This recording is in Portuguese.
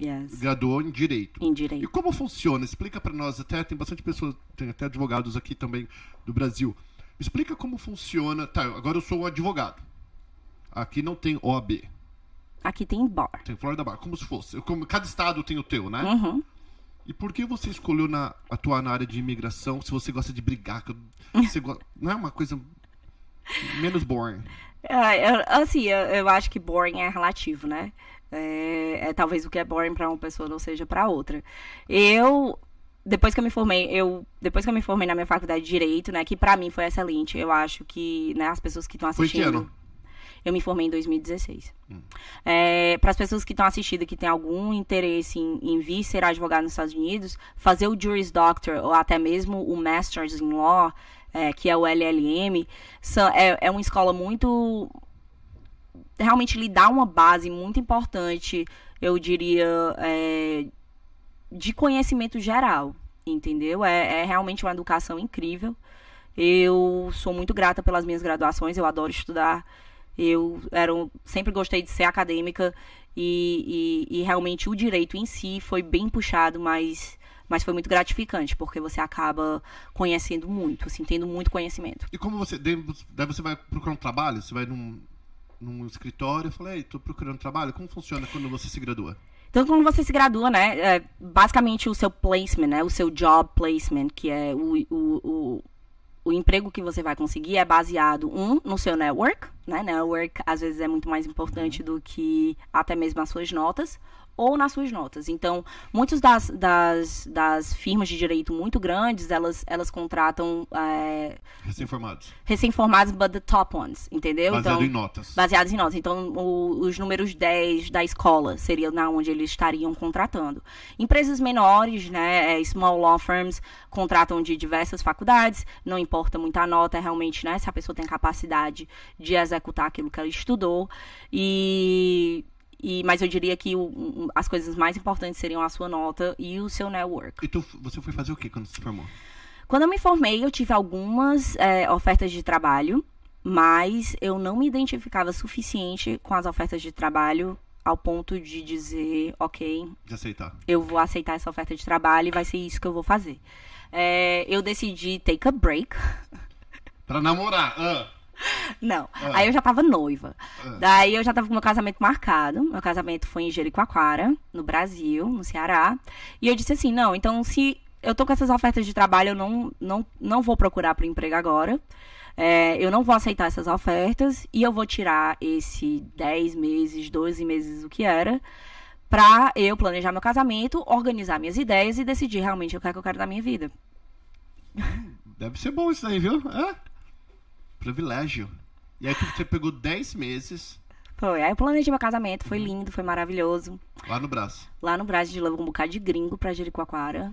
Yes. Graduou em direito. Em direito. E como funciona? Explica para nós, até tem bastante pessoas, tem até advogados aqui também do Brasil. Explica como funciona. Tá, agora eu sou um advogado. Aqui não tem OAB. Aqui tem bar. Tem Florida Bar, como se fosse. Como, cada estado tem o teu, né? Uhum. E por que você escolheu na, atuar na área de imigração se você gosta de brigar? Você go... não é uma coisa menos boring? eu, é, é, assim, eu, eu acho que boring é relativo, né? É, é, talvez o que é boring para uma pessoa não seja para outra. Eu depois que eu me formei, eu depois que eu me formei na minha faculdade de direito, né, que para mim foi excelente. Eu acho que, né, as pessoas que estão assistindo. Foi que ano? Eu me formei em 2016. Hum. É, para as pessoas que estão assistindo que têm algum interesse em, em, vir ser advogado nos Estados Unidos, fazer o Juris Doctor ou até mesmo o Masters in Law, é, que é o LLM, são, é, é uma escola muito realmente lhe dá uma base muito importante, eu diria, é, de conhecimento geral, entendeu? É, é, realmente uma educação incrível. Eu sou muito grata pelas minhas graduações, eu adoro estudar. Eu era, sempre gostei de ser acadêmica e, e, e realmente o direito em si foi bem puxado, mas mas foi muito gratificante, porque você acaba conhecendo muito, assim, tendo muito conhecimento. E como você. Daí você vai procurar um trabalho? Você vai num, num escritório e falei, estou procurando trabalho. Como funciona quando você se gradua? Então, quando você se gradua, né, é basicamente o seu placement, né, o seu job placement, que é o, o, o, o, emprego que você vai conseguir, é baseado, um, no seu network, né, network às vezes é muito mais importante uhum. do que até mesmo as suas notas, ou nas suas notas. Então, muitas das, das, das firmas de direito muito grandes, elas, elas contratam... É, recém-formados. Recém-formados, but the top ones, entendeu? Baseado então, em notas. Baseados em notas. Então, o, os números 10 da escola seria na onde eles estariam contratando. Empresas menores, né, é, small law firms, contratam de diversas faculdades, não importa muito a nota, realmente, né, se a pessoa tem capacidade de executar aquilo que ela estudou. E e, mas eu diria que o, as coisas mais importantes seriam a sua nota e o seu network. E tu, você foi fazer o que quando se formou? Quando eu me formei, eu tive algumas é, ofertas de trabalho, mas eu não me identificava suficiente com as ofertas de trabalho ao ponto de dizer, ok, de aceitar. eu vou aceitar essa oferta de trabalho e vai ser isso que eu vou fazer. É, eu decidi take a break. Pra namorar. Uh. Não. Ah. Aí eu já tava noiva. Ah. Daí eu já tava com meu casamento marcado. Meu casamento foi em Jericoacoara, no Brasil, no Ceará. E eu disse assim: não, então se eu tô com essas ofertas de trabalho, eu não, não, não vou procurar pro emprego agora. É, eu não vou aceitar essas ofertas e eu vou tirar esse 10 meses, 12 meses, o que era, pra eu planejar meu casamento, organizar minhas ideias e decidir realmente o que é que eu quero da minha vida. Hum, deve ser bom isso aí, viu? É? privilégio. E aí você pegou 10 meses. Foi. Aí eu planejei meu casamento, foi uhum. lindo, foi maravilhoso. Lá no Braço. Lá no Braço, de levou um bocado de gringo pra Jericoacoara.